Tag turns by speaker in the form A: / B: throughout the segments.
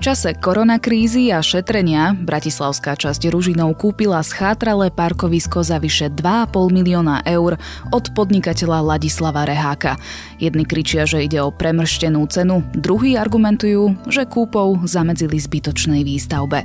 A: V čase koronakrízy a šetrenia bratislavská časť Ružinov kúpila schátralé parkovisko za vyše 2,5 milióna eur od podnikateľa Ladislava Reháka. Jedni kričia, že ide o premrštenú cenu, druhí argumentujú, že kúpou zamedzili zbytočnej výstavbe.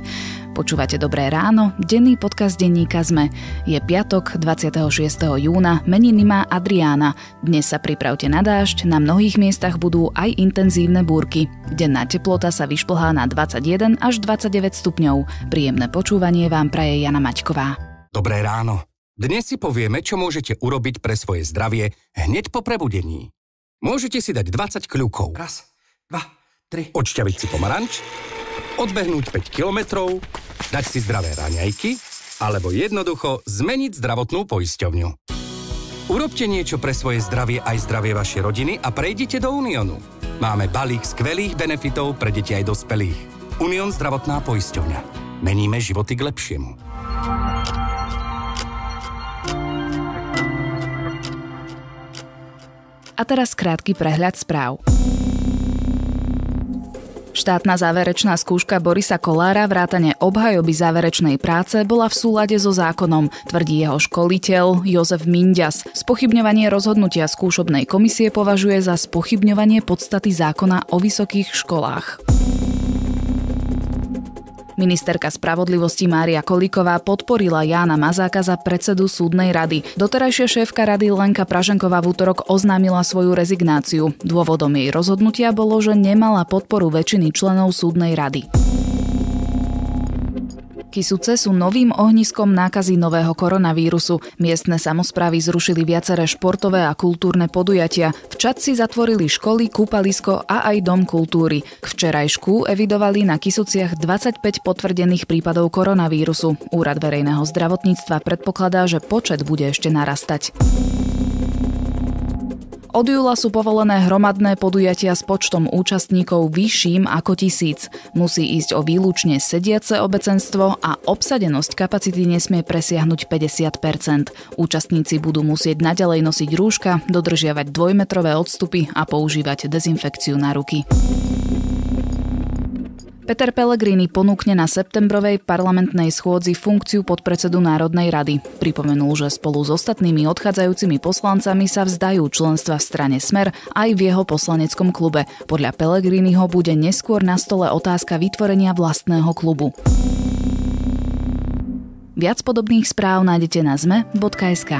A: Počúvate Dobré ráno? Denný podcast denníka sme. Je piatok, 26. júna, meniny má Adriána. Dnes sa pripravte na dážď, na mnohých miestach budú aj intenzívne búrky. Denná teplota sa vyšplhá na 21 až 29 stupňov. Príjemné počúvanie vám praje Jana Maťková.
B: Dobré ráno. Dnes si povieme, čo môžete urobiť pre svoje zdravie hneď po prebudení. Môžete si dať 20 kľúkov. Raz, dva, tri. Odšťaviť si pomaranč odbehnúť 5 kilometrov, dať si zdravé raňajky alebo jednoducho zmeniť zdravotnú poisťovňu. Urobte niečo pre svoje zdravie aj zdravie vašej rodiny a prejdite do Uniónu. Máme balík skvelých benefitov pre deti aj dospelých. Unión zdravotná poisťovňa. Meníme životy k lepšiemu.
A: A teraz krátky prehľad správ. Štátna záverečná skúška Borisa Kolára vrátane obhajoby záverečnej práce bola v súlade so zákonom, tvrdí jeho školiteľ Jozef Mindias. Spochybňovanie rozhodnutia skúšobnej komisie považuje za spochybňovanie podstaty zákona o vysokých školách. Ministerka spravodlivosti Mária Kolíková podporila Jána Mazáka za predsedu súdnej rady. Doterajšia šéfka rady Lenka Praženková v útorok oznámila svoju rezignáciu. Dôvodom jej rozhodnutia bolo, že nemala podporu väčšiny členov súdnej rady. Kisuce sú novým ohniskom nákazy nového koronavírusu. Miestne samozprávy zrušili viaceré športové a kultúrne podujatia. V Čadci zatvorili školy, kúpalisko a aj dom kultúry. K včerajšku evidovali na Kisuciach 25 potvrdených prípadov koronavírusu. Úrad verejného zdravotníctva predpokladá, že počet bude ešte narastať. Od júla sú povolené hromadné podujatia s počtom účastníkov vyšším ako tisíc. Musí ísť o výlučne sediace obecenstvo a obsadenosť kapacity nesmie presiahnuť 50 Účastníci budú musieť naďalej nosiť rúška, dodržiavať dvojmetrové odstupy a používať dezinfekciu na ruky. Peter Pellegrini ponúkne na septembrovej parlamentnej schôdzi funkciu podpredsedu Národnej rady. Pripomenul, že spolu s ostatnými odchádzajúcimi poslancami sa vzdajú členstva v strane Smer aj v jeho poslaneckom klube. Podľa Pellegriniho bude neskôr na stole otázka vytvorenia vlastného klubu. Viac podobných správ nájdete na zme.sk.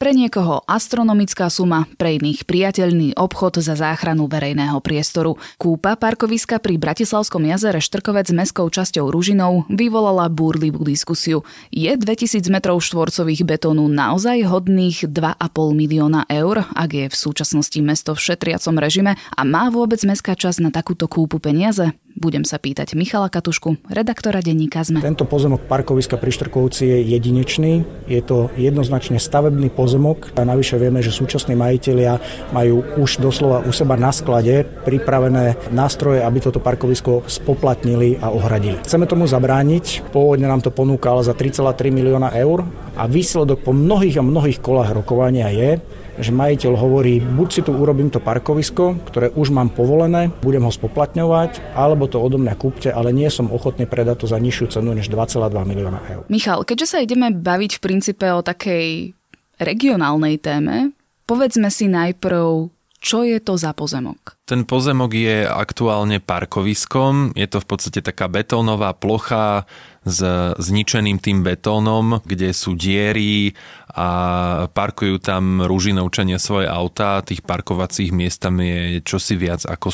A: Pre niekoho astronomická suma, pre iných priateľný obchod za záchranu verejného priestoru. Kúpa parkoviska pri Bratislavskom jazere Štrkovec s meskou časťou Ružinou vyvolala búrlivú diskusiu. Je 2000 m štvorcových betónu naozaj hodných 2,5 milióna eur, ak je v súčasnosti mesto v šetriacom režime a má vôbec mestská čas na takúto kúpu peniaze? Budem sa pýtať Michala Katušku,
B: redaktora denníka ZME. Tento pozemok parkoviska pri Štrkovci je jedinečný. Je to jednoznačne stavebný pozemok a navyše vieme, že súčasní majitelia majú už doslova u seba na sklade pripravené nástroje, aby toto parkovisko spoplatnili a ohradili. Chceme tomu zabrániť. Pôvodne nám to ponúkal za 3,3 milióna eur a výsledok po mnohých a mnohých kolách rokovania je, že majiteľ hovorí, buď si tu urobím to parkovisko, ktoré už mám povolené, budem ho spoplatňovať, alebo to odo mňa kúpte, ale nie som ochotný predať to za nižšiu cenu než 2,2 milióna eur.
A: Michal, keďže sa ideme baviť v princípe o takej regionálnej téme, povedzme si najprv, čo je to za pozemok?
C: Ten pozemok je aktuálne parkoviskom. Je to v podstate taká betónová plocha s zničeným tým betónom, kde sú diery a parkujú tam rúžinovčania svoje autá. Tých parkovacích miest tam je čosi viac ako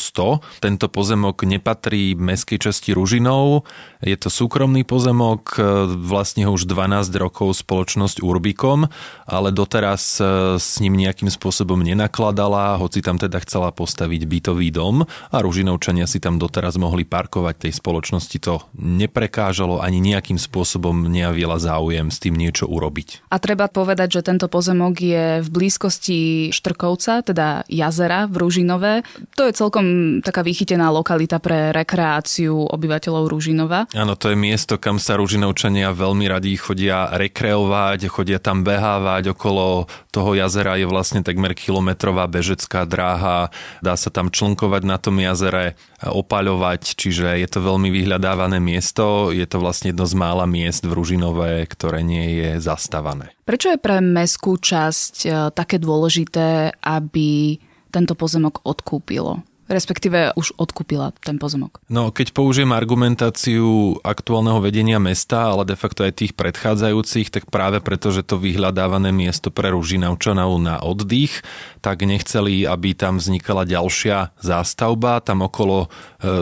C: 100. Tento pozemok nepatrí mestskej časti Ružinov. Je to súkromný pozemok, vlastne ho už 12 rokov spoločnosť Urbikom, ale doteraz s ním nejakým spôsobom nenakladala, hoci tam teda chcela postaviť bytový dom a Ružinovčania si tam doteraz mohli parkovať. Tej spoločnosti to neprekážalo ani nejakým spôsobom nejavila záujem s tým niečo urobiť.
A: A treba povedať, že tento pozemok je v blízkosti Štrkovca, teda jazera v Rúžinové. To je celkom taká vychytená lokalita pre rekreáciu obyvateľov Ružinova.
C: Áno, to je miesto, kam sa Rúžinovčania veľmi radí chodia rekreovať, chodia tam behávať. Okolo toho jazera je vlastne takmer kilometrová bežecká dráha. Dá sa tam člnkovať na tom jazere, opaľovať, čiže je to veľmi vyhľadávané miesto. Je to vlastne vlastne jedno z mála miest v Ružinové, ktoré nie je zastavané.
A: Prečo je pre mestskú časť e, také dôležité, aby tento pozemok odkúpilo? respektíve už odkúpila ten pozemok.
C: No keď použijem argumentáciu aktuálneho vedenia mesta, ale de facto aj tých predchádzajúcich, tak práve preto, že to vyhľadávané miesto pre Ružinavčanov na oddych, tak nechceli, aby tam vznikala ďalšia zástavba. Tam okolo e,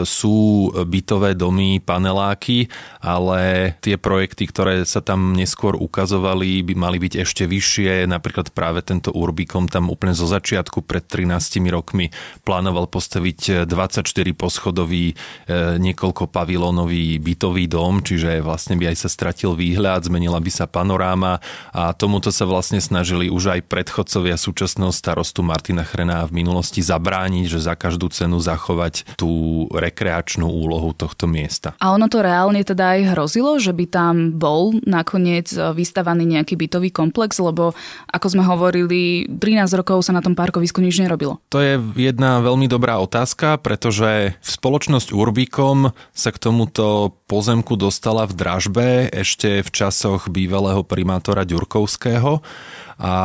C: sú bytové domy, paneláky, ale tie projekty, ktoré sa tam neskôr ukazovali, by mali byť ešte vyššie. Napríklad práve tento Urbikom tam úplne zo začiatku pred 13 rokmi plánoval postaviť postaviť 24-poschodový e, e, niekoľko pavilónový bytový dom, čiže vlastne by aj sa stratil výhľad, zmenila by sa panoráma a tomuto sa vlastne snažili už aj predchodcovia súčasného starostu Martina Chrená v minulosti zabrániť, že za každú cenu zachovať tú rekreačnú úlohu tohto miesta.
A: A ono to reálne teda aj hrozilo, že by tam bol nakoniec e, vystavaný nejaký bytový komplex, lebo ako sme hovorili, 13 rokov sa na tom parkovisku nič nerobilo.
C: To je jedna veľmi dobrá otázka, pretože v spoločnosť Urbikom sa k tomuto pozemku dostala v dražbe ešte v časoch bývalého primátora Ďurkovského a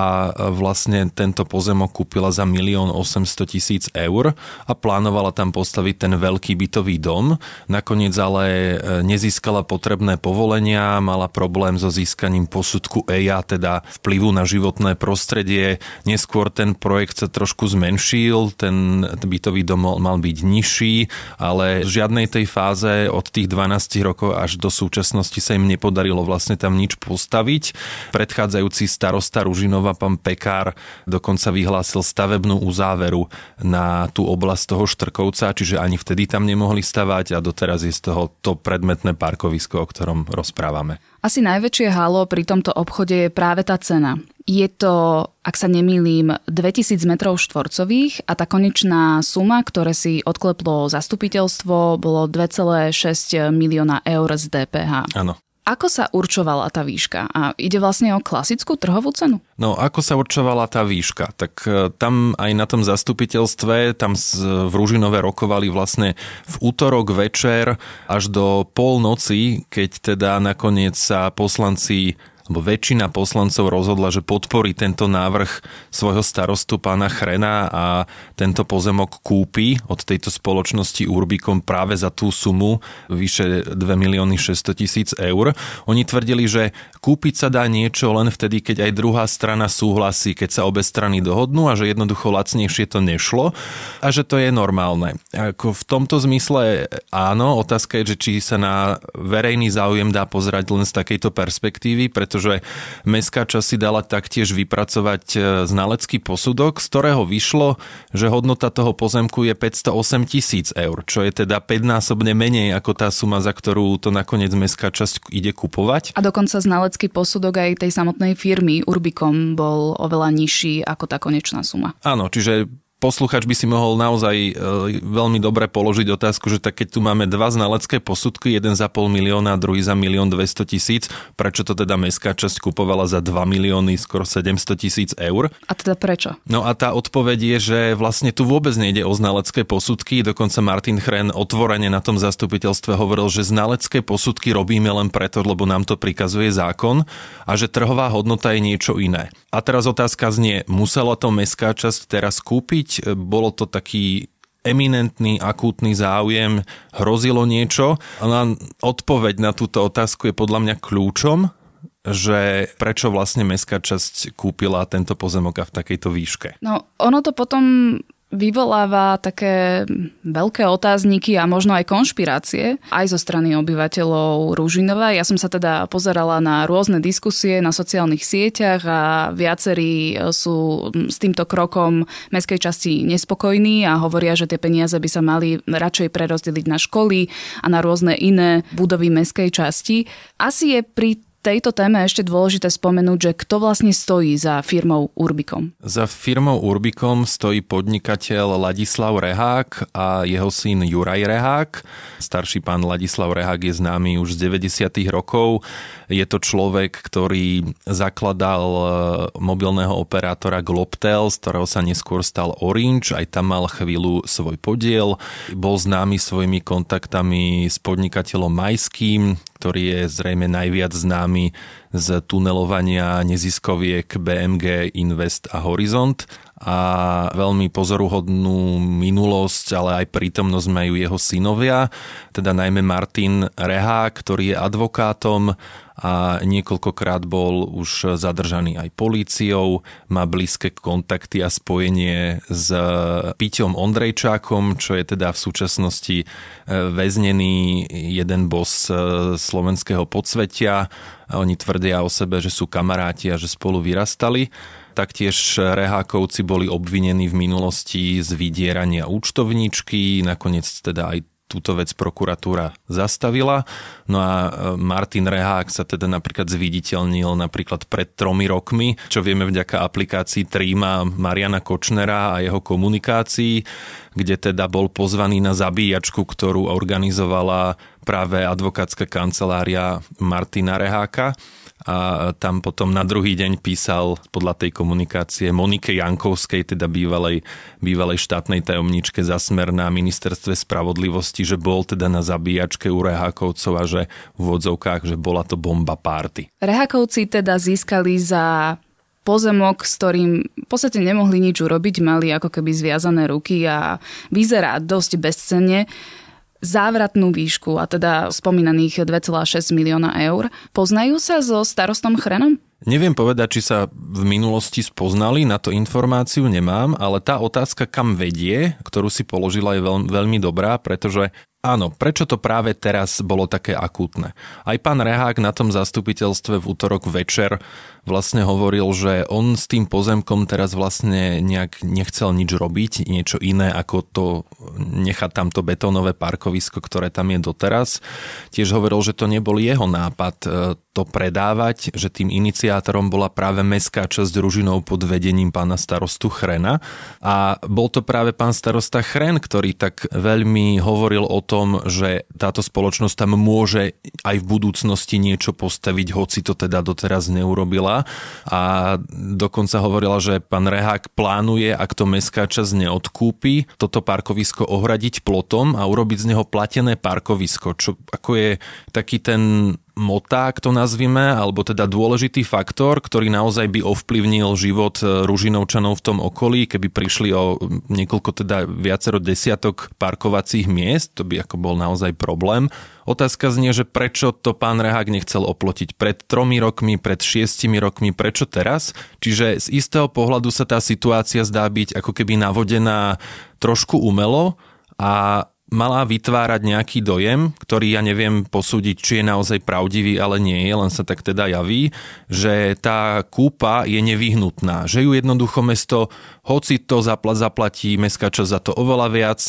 C: vlastne tento pozemok kúpila za 1 800 tisíc eur a plánovala tam postaviť ten veľký bytový dom. Nakoniec ale e, nezískala potrebné povolenia, mala problém so získaním posudku EIA, teda vplyvu na životné prostredie. Neskôr ten projekt sa trošku zmenšil, ten bytový kto mal byť nižší, ale v žiadnej tej fáze od tých 12 rokov až do súčasnosti sa im nepodarilo vlastne tam nič postaviť. Predchádzajúci starosta Ružinova, pán Pekár, dokonca vyhlásil stavebnú uzáveru na tú oblasť toho Štrkovca, čiže ani vtedy tam nemohli stavať a doteraz je z toho to predmetné parkovisko, o ktorom rozprávame. Asi
A: najväčšie halo pri tomto obchode je práve tá cena. Je to, ak sa nemýlim, 2000 m štvorcových a tá konečná suma, ktoré si odkleplo zastupiteľstvo, bolo 2,6 milióna eur z DPH. Áno. Ako sa určovala tá výška? A ide vlastne o klasickú trhovú cenu?
C: No, ako sa určovala tá výška? Tak e, tam aj na tom zastupiteľstve, tam v Ružinové rokovali vlastne v útorok večer až do polnoci, keď teda nakoniec sa poslanci lebo väčšina poslancov rozhodla, že podporí tento návrh svojho starostu pána Chrena a tento pozemok kúpi od tejto spoločnosti Urbikom práve za tú sumu vyše 2 milióny 600 tisíc eur. Oni tvrdili, že kúpiť sa dá niečo len vtedy, keď aj druhá strana súhlasí, keď sa obe strany dohodnú a že jednoducho lacnejšie to nešlo a že to je normálne. Ako v tomto zmysle áno, otázka je, že či sa na verejný záujem dá pozerať len z takejto perspektívy, pretože pretože mestská časť si dala taktiež vypracovať e, znalecký posudok, z ktorého vyšlo, že hodnota toho pozemku je 508 tisíc eur, čo je teda 5-násobne menej ako tá suma, za ktorú to nakoniec mestská časť ide kupovať. A
A: dokonca znalecký posudok aj tej samotnej firmy Urbikom bol oveľa nižší ako tá konečná suma.
C: Áno, čiže posluchač by si mohol naozaj e, veľmi dobre položiť otázku, že tak keď tu máme dva znalecké posudky, jeden za pol milióna a druhý za milión 200 tisíc, prečo to teda mestská časť kupovala za 2 milióny skoro 700 tisíc eur?
A: A teda prečo?
C: No a tá odpoveď je, že vlastne tu vôbec nejde o znalecké posudky, dokonca Martin Chren otvorene na tom zastupiteľstve hovoril, že znalecké posudky robíme len preto, lebo nám to prikazuje zákon a že trhová hodnota je niečo iné. A teraz otázka znie, musela to mestská časť teraz kúpiť? robiť. Bolo to taký eminentný, akútny záujem, hrozilo niečo. A odpoveď na túto otázku je podľa mňa kľúčom, že prečo vlastne mestská časť kúpila tento pozemok a v takejto výške.
A: No, ono to potom vyvoláva také veľké otázniky a možno aj konšpirácie aj zo strany obyvateľov Rúžinova. Ja som sa teda pozerala na rôzne diskusie na sociálnych sieťach a viacerí e, sú s týmto krokom mestskej časti nespokojní a hovoria, že tie peniaze by sa mali radšej prerozdeliť na školy a na rôzne iné budovy mestskej časti. Asi je pri tejto téme ešte dôležité spomenúť, že kto vlastne stojí za firmou Urbikom?
C: Za firmou Urbikom stojí podnikateľ Ladislav Rehák a jeho syn Juraj Rehák. Starší pán Ladislav Rehák je známy už z 90. rokov. Je to človek, ktorý zakladal e, mobilného operátora Globtel, z ktorého sa neskôr stal Orange, aj tam mal chvíľu svoj podiel. Bol známy svojimi kontaktami s podnikateľom Majským, ktorý je zrejme najviac známy z tunelovania neziskoviek BMG Invest a Horizont a veľmi pozoruhodnú minulosť, ale aj prítomnosť majú jeho synovia, teda najmä Martin Reha, ktorý je advokátom a niekoľkokrát bol už zadržaný aj políciou, má blízke kontakty a spojenie s Piťom Ondrejčákom, čo je teda v súčasnosti e, väznený jeden bos e, slovenského podsvetia. Oni tvrdia o sebe, že sú kamaráti a že spolu vyrastali. Taktiež Rehákovci boli obvinení v minulosti z vydierania účtovníčky, nakoniec teda aj túto vec prokuratúra zastavila. No a e, Martin Rehák sa teda napríklad zviditeľnil napríklad pred tromi rokmi, čo vieme vďaka aplikácii Tríma Mariana Kočnera a jeho komunikácií, kde teda bol pozvaný na zabíjačku, ktorú organizovala práve advokátska kancelária Martina Reháka a tam potom na druhý deň písal podľa tej komunikácie Monike Jankovskej, teda bývalej, bývalej štátnej tajomničke za smer na ministerstve spravodlivosti, že bol teda na zabíjačke u Rehákovcov a že v odzovkách, že bola to bomba párty.
A: Rehákovci teda získali za pozemok, s ktorým v podstate nemohli nič urobiť, mali ako keby zviazané ruky a vyzerá dosť bezcenne závratnú výšku, a teda spomínaných 2,6 milióna eur. Poznajú sa so starostom Chrenom?
C: Neviem povedať, či sa v minulosti spoznali, na to informáciu nemám, ale tá otázka, kam vedie, ktorú si položila, je veľmi dobrá, pretože Áno, prečo to práve teraz bolo také akútne? Aj pán Rehák na tom zastupiteľstve v útorok večer vlastne hovoril, že on s tým pozemkom teraz vlastne nejak nechcel nič robiť, niečo iné ako to nechať tamto betónové parkovisko, ktoré tam je doteraz. Tiež hovoril, že to nebol jeho nápad e, to predávať, že tým iniciátorom bola práve mestská časť družinou pod vedením pána starostu Chrena. A bol to práve pán starosta Chren, ktorý tak veľmi hovoril o tom, že táto spoločnosť tam môže aj v budúcnosti niečo postaviť, hoci to teda doteraz neurobila. A dokonca hovorila, že pán Rehák plánuje, ak to mestská časť neodkúpi, toto parkovisko ohradiť plotom a urobiť z neho platené parkovisko, čo ako je taký ten moták, to nazvime, alebo teda dôležitý faktor, ktorý naozaj by ovplyvnil život e, Ružinovčanov v tom okolí, keby prišli o niekoľko teda viacero desiatok parkovacích miest, to by ako bol naozaj problém. Otázka znie, že prečo to pán Rehák nechcel oplotiť pred tromi rokmi, pred šiestimi rokmi, prečo teraz? Čiže z istého pohľadu sa tá situácia zdá byť ako keby navodená trošku umelo, a mala vytvárať nejaký dojem, ktorý ja neviem posúdiť, či je naozaj pravdivý, ale nie je, len sa tak teda javí, že tá kúpa je nevyhnutná, že ju jednoducho mesto, hoci to zaplatí mestská časť za to oveľa viac,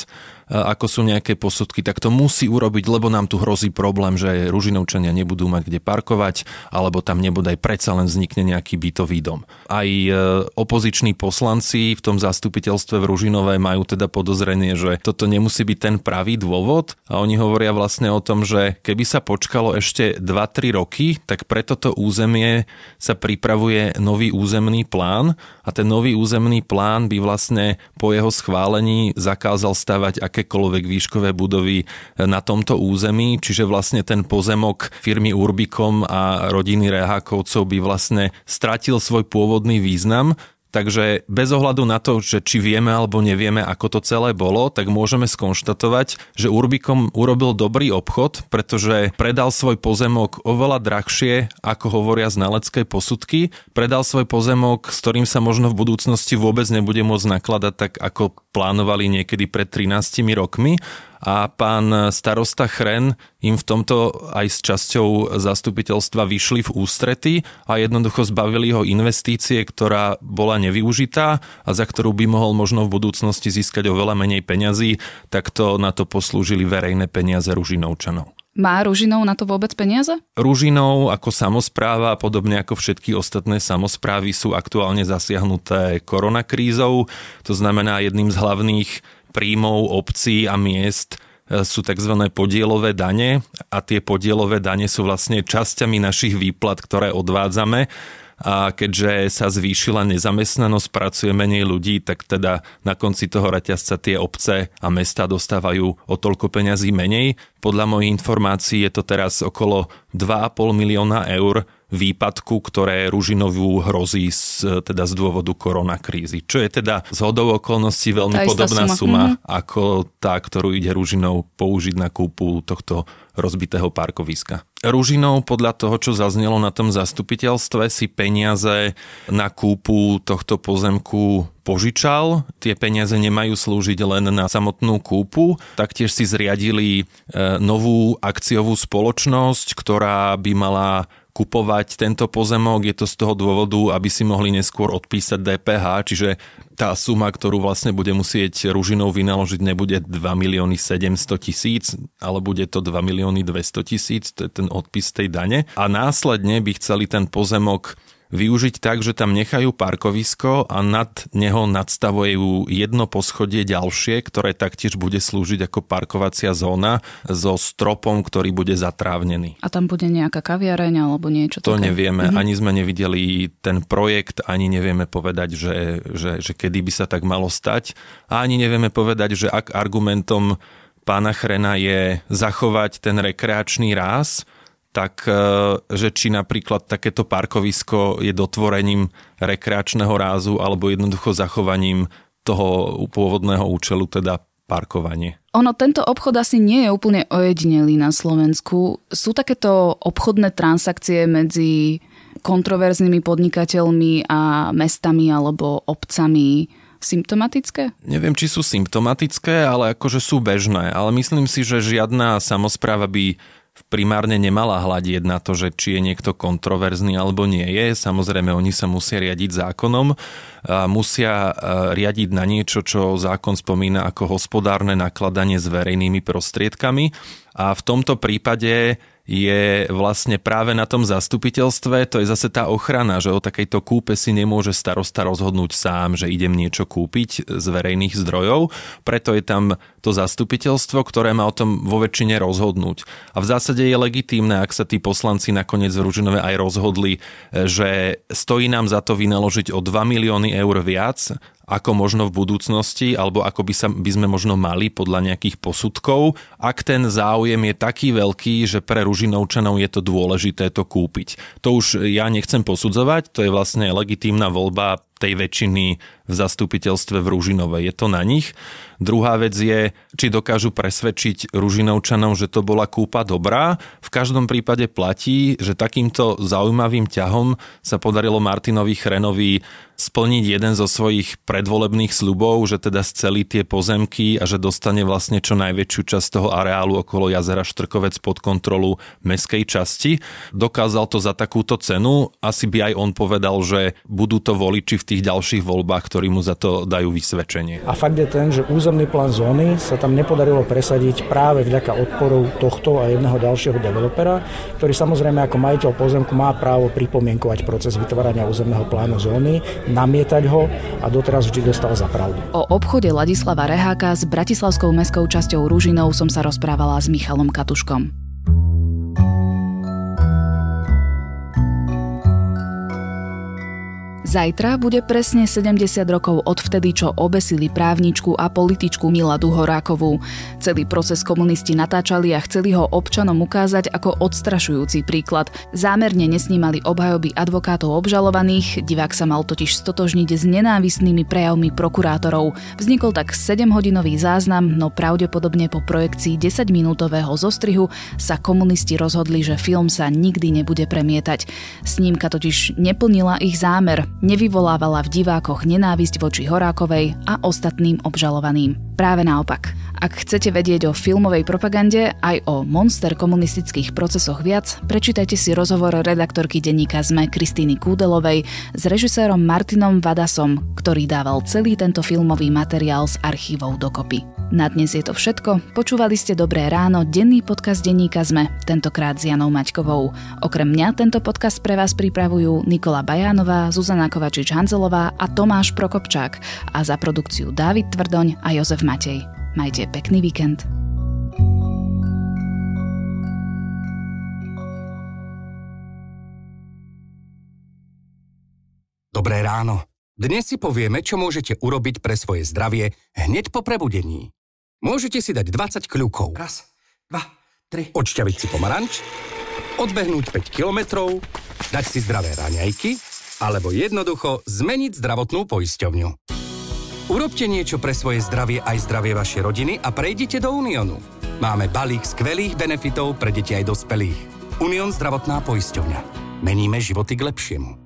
C: E, ako sú nejaké posudky, tak to musí urobiť, lebo nám tu hrozí problém, že Ružinovčania nebudú mať kde parkovať, alebo tam aj predsa len vznikne nejaký bytový dom. Aj e, opoziční poslanci v tom zastupiteľstve v Ružinové majú teda podozrenie, že toto nemusí byť ten pravý dôvod a oni hovoria vlastne o tom, že keby sa počkalo ešte 2-3 roky, tak pre toto územie sa pripravuje nový územný plán a ten nový územný plán by vlastne po jeho schválení zakázal stavať aké akékoľvek výškové budovy na tomto území, čiže vlastne ten pozemok firmy Urbikom a rodiny Rehákovcov by vlastne stratil svoj pôvodný význam. Takže bez ohľadu na to, že či vieme alebo nevieme, ako to celé bolo, tak môžeme skonštatovať, že Urbikom urobil dobrý obchod, pretože predal svoj pozemok oveľa drahšie, ako hovoria znalecké posudky. Predal svoj pozemok, s ktorým sa možno v budúcnosti vôbec nebude môcť nakladať tak, ako plánovali niekedy pred 13 rokmi a pán starosta Chren im v tomto aj s časťou zastupiteľstva vyšli v ústrety a jednoducho zbavili ho investície, ktorá bola nevyužitá a za ktorú by mohol možno v budúcnosti získať oveľa menej peňazí, takto na to poslúžili verejné peniaze Ružinovčanov.
A: Má Ružinov na to vôbec peniaze?
C: Ružinov ako samozpráva, podobne ako všetky ostatné samozprávy, sú aktuálne zasiahnuté koronakrízou. To znamená, jedným z hlavných príjmov obcí a miest e, sú tzv. podielové dane a tie podielové dane sú vlastne časťami našich výplat, ktoré odvádzame a keďže sa zvýšila nezamestnanosť, pracuje menej ľudí, tak teda na konci toho reťazca tie obce a mesta dostávajú o toľko peňazí menej. Podľa mojich informácií je to teraz okolo 2,5 milióna eur výpadku, ktoré Ružinovú hrozí z, teda z dôvodu koronakrízy. Čo je teda z hodou okolností veľmi tá podobná suma, suma mm-hmm. ako tá, ktorú ide Ružinov použiť na kúpu tohto rozbitého parkoviska. Ružinov podľa toho, čo zaznelo na tom zastupiteľstve, si peniaze na kúpu tohto pozemku požičal. Tie peniaze nemajú slúžiť len na samotnú kúpu. Taktiež si zriadili e, novú akciovú spoločnosť, ktorá by mala kupovať tento pozemok, je to z toho dôvodu, aby si mohli neskôr odpísať DPH, čiže tá suma, ktorú vlastne bude musieť Ružinou vynaložiť, nebude 2 milióny 700 tisíc, ale bude to 2 milióny 200 tisíc, to je ten odpis tej dane. A následne by chceli ten pozemok využiť tak, že tam nechajú parkovisko a nad neho nadstavujú jedno poschodie ďalšie, ktoré taktiež bude slúžiť ako parkovacia zóna so stropom, ktorý bude zatrávnený.
A: A tam bude nejaká kaviareň alebo niečo to také? To nevieme. Mhm.
C: Ani sme nevideli ten projekt, ani nevieme povedať, že, že, že kedy by sa tak malo stať. A ani nevieme povedať, že ak argumentom pána Chrena je zachovať ten rekreačný ráz, tak e, že či napríklad takéto parkovisko je dotvorením rekreačného rázu alebo jednoducho zachovaním toho pôvodného účelu, teda parkovanie.
A: Ono, tento obchod asi nie je úplne ojedinelý na Slovensku. Sú takéto obchodné transakcie medzi kontroverznými podnikateľmi a mestami alebo obcami symptomatické?
C: Neviem, či sú symptomatické, ale akože sú bežné. Ale myslím si, že žiadna samozpráva by primárne nemala hľadieť na to, že či je niekto kontroverzný alebo nie je. Samozrejme, oni sa musia riadiť zákonom, musia e, riadiť na niečo, čo zákon spomína ako hospodárne nakladanie s verejnými prostriedkami. A v tomto prípade je vlastne práve na tom zastupiteľstve, to je zase tá ochrana, že o takejto kúpe si nemôže starosta rozhodnúť sám, že idem niečo kúpiť z verejných zdrojov, preto je tam to zastupiteľstvo, ktoré má o tom vo väčšine rozhodnúť. A v zásade je legitímne, ak sa tí poslanci nakoniec v Ružinove aj rozhodli, že stojí nám za to vynaložiť o 2 milióny eur viac, ako možno v budúcnosti, alebo ako by, sa, by sme možno mali podľa nejakých posudkov, ak ten záujem je taký veľký, že pre Ružinovčanov je to dôležité to kúpiť. To už ja nechcem posudzovať, to je vlastne legitímna voľba tej väčšiny v zastupiteľstve v Ružinove. Je to na nich. Druhá vec je, či dokážu presvedčiť Ružinovčanov, že to bola kúpa dobrá. V každom prípade platí, že takýmto zaujímavým ťahom sa podarilo Martinovi Chrenovi splniť jeden zo svojich predvolebných slubov, že teda zcelí tie pozemky a že dostane vlastne čo najväčšiu časť toho areálu okolo jazera Štrkovec pod kontrolu meskej časti. Dokázal to za takúto cenu. Asi by aj on povedal, že budú to voliči v tých ďalších voľbách, ktorí mu za to dajú vysvedčenie.
B: A fakt je ten, že územný plán zóny sa tam nepodarilo presadiť práve vďaka odporu tohto a jedného ďalšieho developera, ktorý samozrejme ako majiteľ pozemku má právo pripomienkovať proces vytvárania územného plánu zóny, namietať ho a doteraz vždy dostal za pravdu.
A: O obchode Ladislava Reháka s Bratislavskou mestskou časťou Ružinov som sa rozprávala s Michalom Katuškom. Zajtra bude presne 70 rokov od vtedy, čo obesili právničku a političku Miladu Horákovú. Celý proces komunisti natáčali a chceli ho občanom ukázať ako odstrašujúci príklad. Zámerne nesnímali obhajoby advokátov obžalovaných, divák sa mal totiž stotožniť s nenávisnými prejavmi prokurátorov. Vznikol tak 7-hodinový záznam, no pravdepodobne po projekcii 10-minútového zostrihu sa komunisti rozhodli, že film sa nikdy nebude premietať. Snímka totiž neplnila ich zámer, nevyvolávala v divákoch nenávisť voči Horákovej a ostatným obžalovaným. Práve naopak. Ak chcete vedieť o filmovej propagande aj o monster komunistických procesoch viac, prečítajte si rozhovor redaktorky denníka ZME Kristýny Kúdelovej s režisérom Martinom Vadasom, ktorý dával celý tento filmový materiál z archívov dokopy. Na dnes je to všetko. Počúvali ste Dobré ráno, denný podcast denníka ZME, tentokrát s Janou Maťkovou. Okrem mňa tento podcast pre vás pripravujú Nikola Bajánová, Zuzana Kovačič-Hanzelová a Tomáš Prokopčák a za produkciu Dávid Tvrdoň a Jozef Maj. Matej. Majte pekný víkend.
B: Dobré ráno. Dnes si povieme, čo môžete urobiť pre svoje zdravie hneď po prebudení. Môžete si dať 20 kľúkov. Raz, dva, tri. Odšťaviť si pomaranč, odbehnúť 5 kilometrov, dať si zdravé raňajky alebo jednoducho zmeniť zdravotnú poisťovňu. Urobte niečo pre svoje zdravie aj zdravie vašej rodiny a prejdite do Uniónu. Máme balík skvelých benefitov pre deti aj dospelých. Unión zdravotná poisťovňa. Meníme životy k lepšiemu.